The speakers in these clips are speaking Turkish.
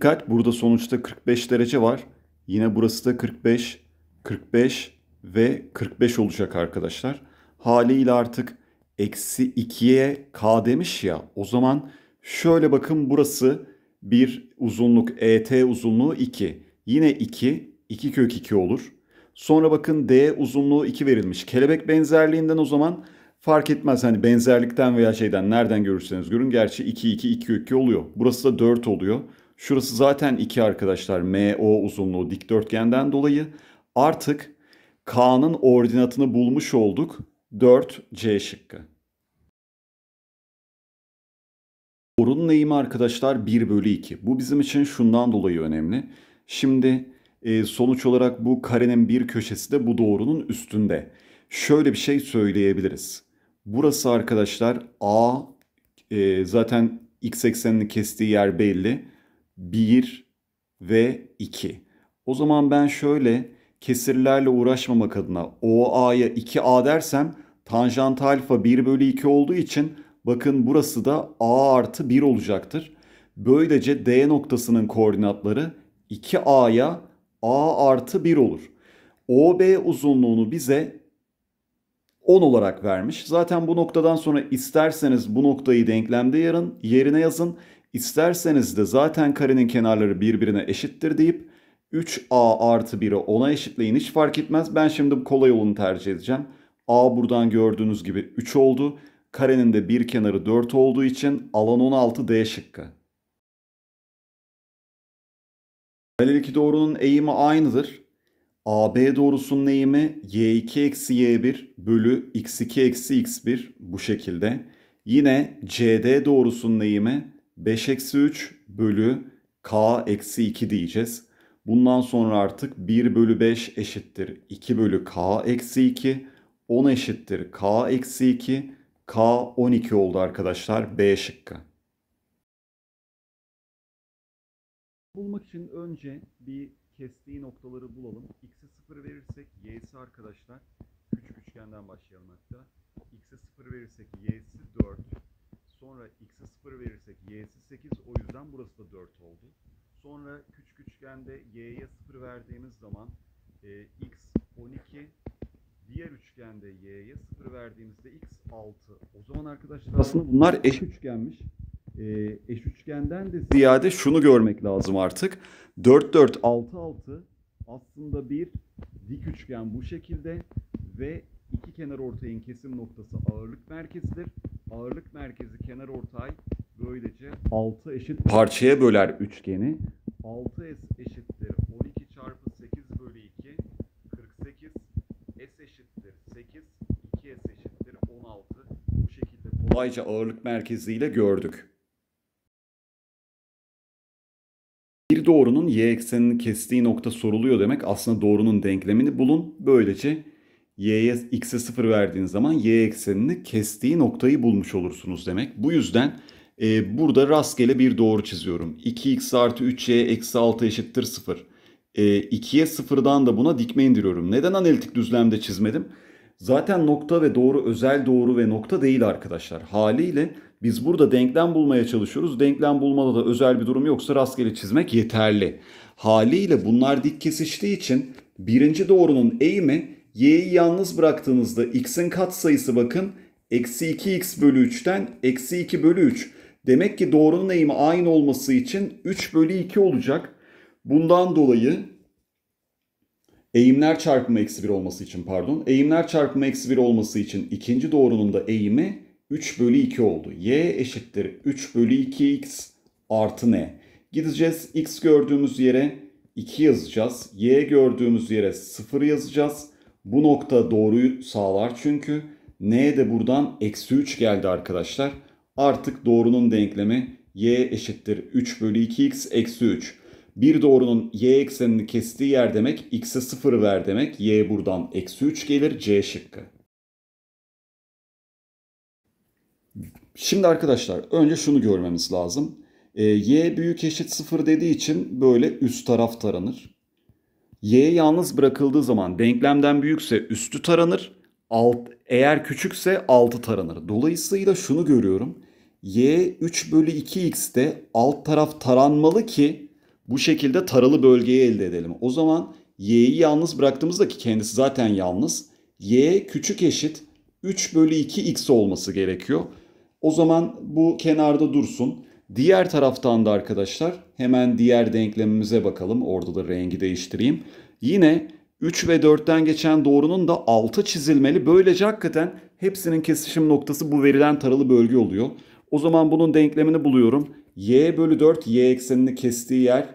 dikkat burada sonuçta 45 derece var. Yine burası da 45, 45 ve 45 olacak arkadaşlar. Haliyle artık eksi 2'ye k demiş ya o zaman şöyle bakın burası bir uzunluk et uzunluğu 2. Yine 2, 2 kök 2 olur. Sonra bakın d uzunluğu 2 verilmiş. Kelebek benzerliğinden o zaman fark etmez. Hani benzerlikten veya şeyden nereden görürseniz görün. Gerçi 2, 2, 2 kök 2 oluyor. Burası da 4 oluyor. Şurası zaten iki arkadaşlar MO uzunluğu dikdörtgenden dolayı. Artık K'nın ordinatını bulmuş olduk. 4 C şıkkı. Borunun eğimi arkadaşlar 1 bölü 2. Bu bizim için şundan dolayı önemli. Şimdi e, sonuç olarak bu karenin bir köşesi de bu doğrunun üstünde. Şöyle bir şey söyleyebiliriz. Burası arkadaşlar A e, zaten x eksenini kestiği yer belli. 1 ve 2. O zaman ben şöyle kesirlerle uğraşmamak adına OA'ya 2A dersem tanjant alfa 1 bölü 2 olduğu için bakın burası da A artı 1 olacaktır. Böylece D noktasının koordinatları 2A'ya A artı 1 olur. OB uzunluğunu bize 10 olarak vermiş. Zaten bu noktadan sonra isterseniz bu noktayı denklemde yarın yerine yazın. İsterseniz de zaten karenin kenarları birbirine eşittir deyip 3a artı 1'i 10'a eşitleyin hiç fark etmez. Ben şimdi bu kolay yolunu tercih edeceğim. a buradan gördüğünüz gibi 3 oldu. Karenin de bir kenarı 4 olduğu için alan 16 D şıkkı. Paralel iki doğrunun eğimi aynıdır. AB doğrusunun eğimi y2 eksi y1 bölü x2 eksi x1 bu şekilde. Yine CD doğrusunun eğimi 5 eksi 3 bölü k eksi 2 diyeceğiz. Bundan sonra artık 1 bölü 5 eşittir 2 bölü k eksi 2. 10 eşittir k eksi 2. K 12 oldu arkadaşlar B şıkkı. Bulmak için önce bir kestiği noktaları bulalım. X'e 0 verirsek Y'si arkadaşlar küçük üçgenden başlayalım hatta. X'e 0 verirsek Y'si 4. Sonra x'e 0 verirsek y'si 8 o yüzden burası da 4 oldu. Sonra küçük üçgende y'ye 0 verdiğimiz zaman e, x 12 diğer üçgende y'ye 0 verdiğimizde x 6. O zaman arkadaşlar aslında bunlar eş üçgenmiş. E, eş üçgenden de ziyade şunu görmek lazım artık. 4 4 6 6 aslında bir dik üçgen bu şekilde ve iki kenar ortayın kesim noktası ağırlık merkezidir. Ağırlık merkezi kenar ortay böylece 6 eşit parçaya böler üçgeni. 6 S eşittir 12 çarpı 8 bölü 2 48 S eşittir 8 2 S eşittir 16 bu şekilde kolayca ağırlık merkeziyle gördük. Bir doğrunun y eksenini kestiği nokta soruluyor demek. Aslında doğrunun denklemini bulun. Böylece y'ye x'e 0 verdiğin zaman y eksenini kestiği noktayı bulmuş olursunuz demek. Bu yüzden e, burada rastgele bir doğru çiziyorum. 2x artı 3y eksi 6 eşittir 0. E, 2'ye 0'dan da buna dikme indiriyorum. Neden analitik düzlemde çizmedim? Zaten nokta ve doğru özel doğru ve nokta değil arkadaşlar. Haliyle biz burada denklem bulmaya çalışıyoruz. Denklem bulmada da özel bir durum yoksa rastgele çizmek yeterli. Haliyle bunlar dik kesiştiği için birinci doğrunun eğimi y'yi yalnız bıraktığınızda x'in katsayısı bakın eksi 2x bölü 3'ten eksi 2 bölü 3. Demek ki doğrunun eğimi aynı olması için 3 bölü 2 olacak. Bundan dolayı eğimler çarpımı eksi 1 olması için pardon. Eğimler çarpımı eksi 1 olması için ikinci doğrunun da eğimi 3 bölü 2 oldu. Y eşittir 3 bölü 2x artı n. Gideceğiz x gördüğümüz yere 2 yazacağız. Y gördüğümüz yere 0 yazacağız. Bu nokta doğruyu sağlar çünkü. N'ye de buradan eksi 3 geldi arkadaşlar. Artık doğrunun denklemi y eşittir 3 bölü 2x eksi 3. Bir doğrunun y eksenini kestiği yer demek x'e 0 ver demek. y buradan eksi 3 gelir c şıkkı. Şimdi arkadaşlar önce şunu görmemiz lazım. E, y büyük eşit 0 dediği için böyle üst taraf taranır y yalnız bırakıldığı zaman denklemden büyükse üstü taranır. Alt, eğer küçükse altı taranır. Dolayısıyla şunu görüyorum. y 3 bölü 2x'te alt taraf taranmalı ki bu şekilde taralı bölgeyi elde edelim. O zaman y'yi yalnız bıraktığımızda ki kendisi zaten yalnız. y küçük eşit 3 bölü 2x olması gerekiyor. O zaman bu kenarda dursun. Diğer taraftan da arkadaşlar hemen diğer denklemimize bakalım. Orada da rengi değiştireyim. Yine 3 ve 4'ten geçen doğrunun da 6 çizilmeli. Böylece hakikaten hepsinin kesişim noktası bu verilen taralı bölge oluyor. O zaman bunun denklemini buluyorum. y bölü 4 y eksenini kestiği yer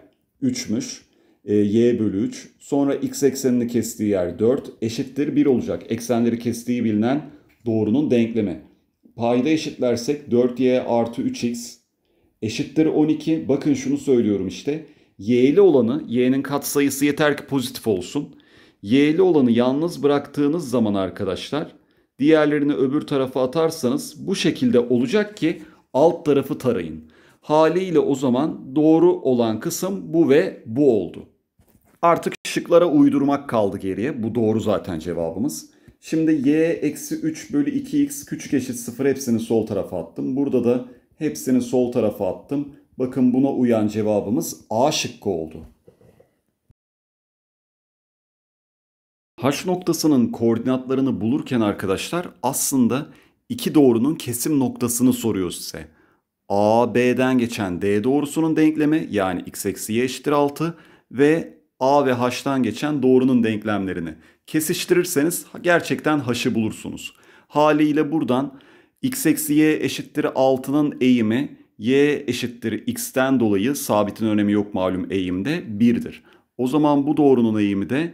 3'müş. E, y bölü 3. Sonra x eksenini kestiği yer 4 eşittir 1 olacak. Eksenleri kestiği bilinen doğrunun denklemi. Payda eşitlersek 4y artı 3x eşittir 12. Bakın şunu söylüyorum işte. Y'li olanı y'nin katsayısı yeter ki pozitif olsun. Y'li olanı yalnız bıraktığınız zaman arkadaşlar diğerlerini öbür tarafa atarsanız bu şekilde olacak ki alt tarafı tarayın. Haliyle o zaman doğru olan kısım bu ve bu oldu. Artık şıklara uydurmak kaldı geriye. Bu doğru zaten cevabımız. Şimdi y eksi 3 bölü 2x küçük eşit 0 hepsini sol tarafa attım. Burada da Hepsini sol tarafa attım. Bakın buna uyan cevabımız A şıkkı oldu. H noktasının koordinatlarını bulurken arkadaşlar aslında iki doğrunun kesim noktasını soruyor size. A, B'den geçen D doğrusunun denklemi yani x eksi y eşittir 6 ve A ve H'tan geçen doğrunun denklemlerini kesiştirirseniz gerçekten H'ı bulursunuz. Haliyle buradan x eksi y eşittir 6'nın eğimi y eşittir x'ten dolayı sabitin önemi yok malum eğimde 1'dir. O zaman bu doğrunun eğimi de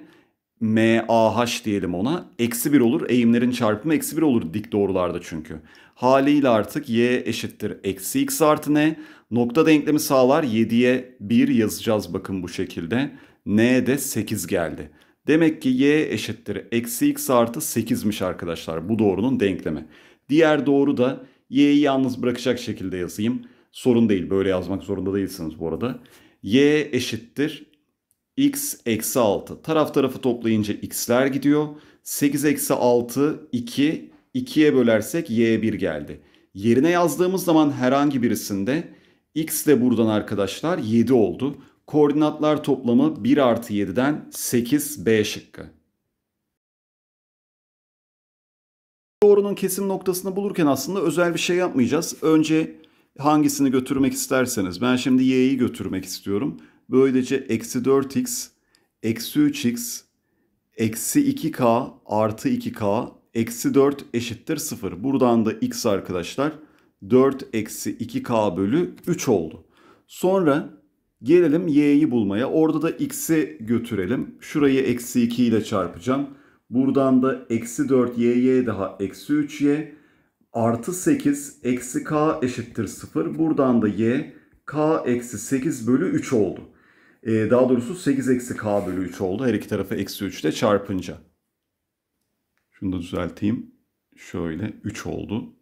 MAH diyelim ona. Eksi 1 olur. Eğimlerin çarpımı eksi 1 olur dik doğrularda çünkü. Haliyle artık y eşittir eksi x artı n. Nokta denklemi sağlar. 7'ye 1 yazacağız bakın bu şekilde. n de 8 geldi. Demek ki y eşittir eksi x artı 8'miş arkadaşlar bu doğrunun denklemi. Diğer doğru da y'yi yalnız bırakacak şekilde yazayım. Sorun değil böyle yazmak zorunda değilsiniz bu arada. y eşittir x eksi 6. Taraf tarafı toplayınca x'ler gidiyor. 8 eksi 6 2. 2'ye bölersek y 1 geldi. Yerine yazdığımız zaman herhangi birisinde x de buradan arkadaşlar 7 oldu. Koordinatlar toplamı 1 artı 7'den 8 b şıkkı. doğrunun kesim noktasını bulurken aslında özel bir şey yapmayacağız. Önce hangisini götürmek isterseniz. Ben şimdi y'yi götürmek istiyorum. Böylece eksi 4x, eksi 3x, eksi 2k artı 2k eksi 4 eşittir 0. Buradan da x arkadaşlar 4 eksi 2k bölü 3 oldu. Sonra gelelim y'yi bulmaya. Orada da x'i götürelim. Şurayı eksi 2 ile çarpacağım. Buradan da eksi 4 y daha eksi 3 y artı 8 eksi k eşittir 0. Buradan da y k eksi 8 bölü 3 oldu. Ee, daha doğrusu 8 eksi k bölü 3 oldu. Her iki tarafı eksi 3 ile çarpınca. Şunu da düzelteyim. Şöyle 3 oldu.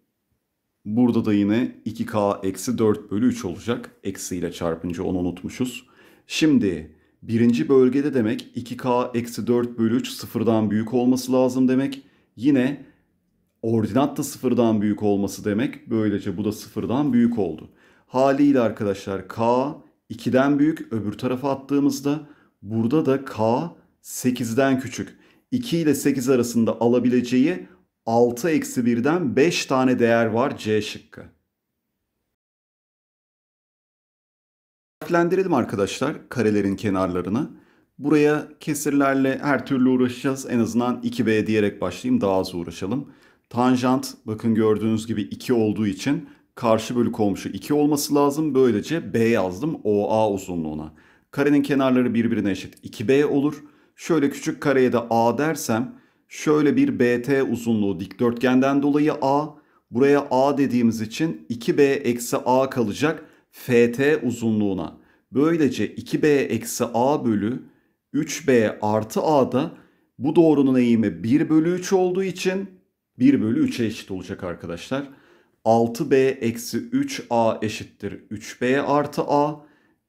Burada da yine 2k eksi 4 bölü 3 olacak. Eksi ile çarpınca onu unutmuşuz. Şimdi Birinci bölgede demek 2K eksi 4 bölü 3 sıfırdan büyük olması lazım demek. Yine ordinat da sıfırdan büyük olması demek. Böylece bu da sıfırdan büyük oldu. Haliyle arkadaşlar K 2'den büyük öbür tarafa attığımızda burada da K 8'den küçük. 2 ile 8 arasında alabileceği 6 eksi 1'den 5 tane değer var C şıkkı. harflendirelim arkadaşlar karelerin kenarlarını. Buraya kesirlerle her türlü uğraşacağız. En azından 2B diyerek başlayayım daha az uğraşalım. Tanjant bakın gördüğünüz gibi 2 olduğu için karşı bölü komşu 2 olması lazım. Böylece B yazdım OA uzunluğuna. Karenin kenarları birbirine eşit 2B olur. Şöyle küçük kareye de A dersem şöyle bir BT uzunluğu dikdörtgenden dolayı A. Buraya A dediğimiz için 2B eksi A kalacak FT uzunluğuna. Böylece 2b eksi a bölü 3b artı a'da bu doğrunun eğimi 1 bölü 3 olduğu için 1 bölü 3'e eşit olacak arkadaşlar. 6b eksi 3a eşittir 3b artı a.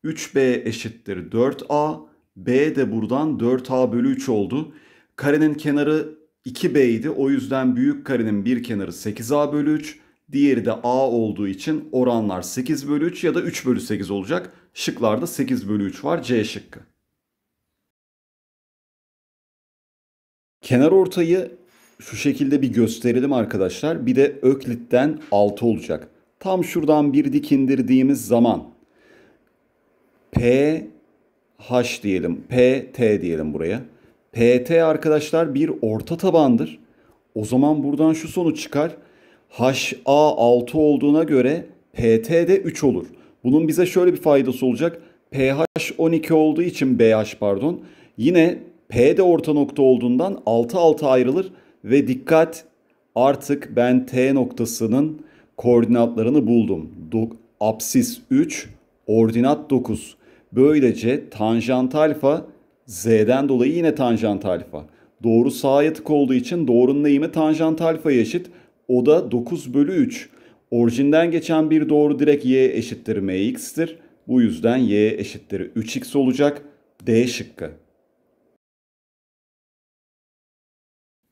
3b eşittir 4a. b de buradan 4a bölü 3 oldu. Karenin kenarı 2b idi. O yüzden büyük karenin bir kenarı 8a bölü 3. Diğeri de a olduğu için oranlar 8 bölü 3 ya da 3 bölü 8 olacak. Şıklarda 8 bölü 3 var. C şıkkı. Kenar ortayı şu şekilde bir gösterelim arkadaşlar. Bir de Öklit'ten 6 olacak. Tam şuradan bir dik indirdiğimiz zaman P H diyelim. P T diyelim buraya. P T arkadaşlar bir orta tabandır. O zaman buradan şu sonuç çıkar. H A 6 olduğuna göre P T de 3 olur. Bunun bize şöyle bir faydası olacak. pH 12 olduğu için BH pardon. Yine P de orta nokta olduğundan 6-6 ayrılır ve dikkat artık ben T noktasının koordinatlarını buldum. Do apsis 3, ordinat 9. Böylece tanjant alfa z'den dolayı yine tanjant alfa. Doğru sağa yatık olduğu için doğrunun eğimi tanjant alfa eşit. O da 9 bölü 3. Orijinden geçen bir doğru direk y eşittir mx'tir. Bu yüzden y eşittir 3x olacak. D şıkkı.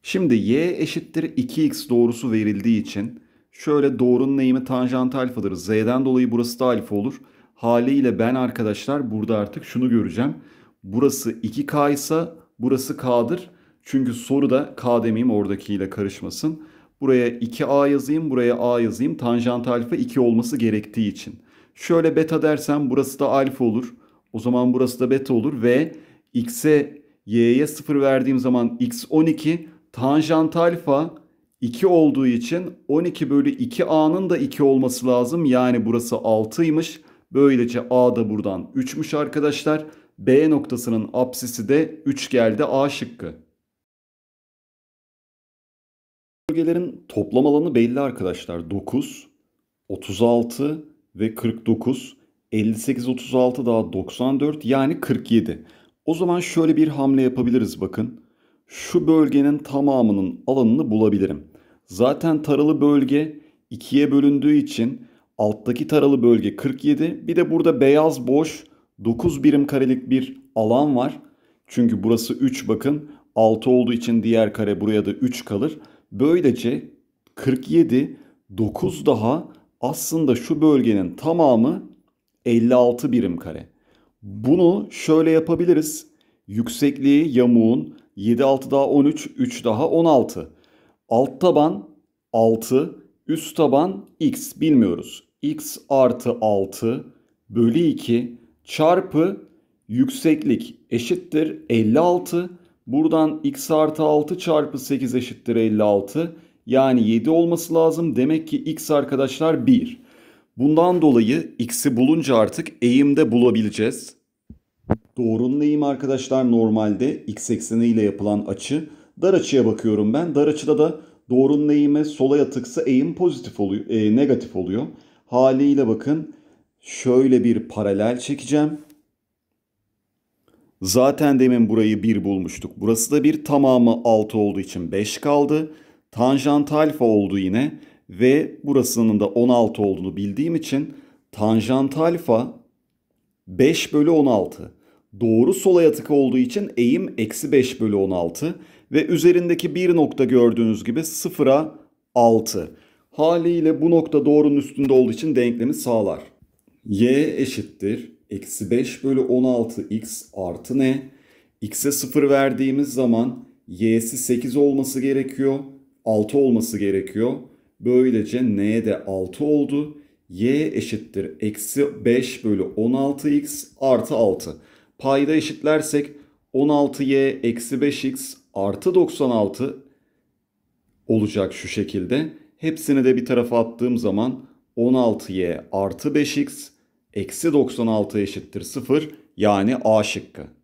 Şimdi y eşittir 2x doğrusu verildiği için şöyle doğrunun eğimi tanjant alfadır. Z'den dolayı burası da alfa olur. Haliyle ben arkadaşlar burada artık şunu göreceğim. Burası 2k ise burası k'dır. Çünkü soruda k demeyeyim oradakiyle karışmasın. Buraya 2a yazayım, buraya a yazayım. Tanjant alfa 2 olması gerektiği için. Şöyle beta dersem burası da alfa olur. O zaman burası da beta olur ve x'e y'ye 0 verdiğim zaman x 12 tanjant alfa 2 olduğu için 12 bölü 2a'nın da 2 olması lazım. Yani burası 6'ymış. Böylece a da buradan 3'müş arkadaşlar. B noktasının apsisi de 3 geldi A şıkkı bölgelerin toplam alanı belli arkadaşlar. 9, 36 ve 49. 58, 36 daha 94 yani 47. O zaman şöyle bir hamle yapabiliriz bakın. Şu bölgenin tamamının alanını bulabilirim. Zaten taralı bölge ikiye bölündüğü için alttaki taralı bölge 47. Bir de burada beyaz boş 9 birim karelik bir alan var. Çünkü burası 3 bakın. 6 olduğu için diğer kare buraya da 3 kalır. Böylece 47 9 daha aslında şu bölgenin tamamı 56 birim kare. Bunu şöyle yapabiliriz. Yüksekliği yamuğun 7 6 daha 13 3 daha 16. Alt taban 6, üst taban x bilmiyoruz. x artı 6 bölü 2 çarpı yükseklik eşittir 56 Buradan x artı 6 çarpı 8 eşittir 56. Yani 7 olması lazım. Demek ki x arkadaşlar 1. Bundan dolayı x'i bulunca artık eğimde bulabileceğiz. Doğrunun eğimi arkadaşlar normalde x ekseni ile yapılan açı. Dar açıya bakıyorum ben. Dar açıda da doğrunun eğimi sola yatıksa eğim pozitif oluyor, e, negatif oluyor. Haliyle bakın şöyle bir paralel çekeceğim. Zaten demin burayı 1 bulmuştuk. Burası da bir tamamı 6 olduğu için 5 kaldı. Tanjant alfa oldu yine ve burasının da 16 olduğunu bildiğim için tanjant alfa 5 bölü 16. Doğru sola yatık olduğu için eğim eksi 5 bölü 16 ve üzerindeki bir nokta gördüğünüz gibi sıfıra 6. Haliyle bu nokta doğrunun üstünde olduğu için denklemi sağlar. y eşittir eksi 5 bölü 16 x artı ne? X'e 0 verdiğimiz zaman y'si 8 olması gerekiyor. 6 olması gerekiyor. Böylece n de 6 oldu. y eşittir eksi 5 bölü 16x artı 6. Payda eşitlersek 16y eksi 5x artı 96 olacak şu şekilde. Hepsini de bir tarafa attığım zaman 16y artı 5x eksi 96 eşittir 0 yani A şıkkı.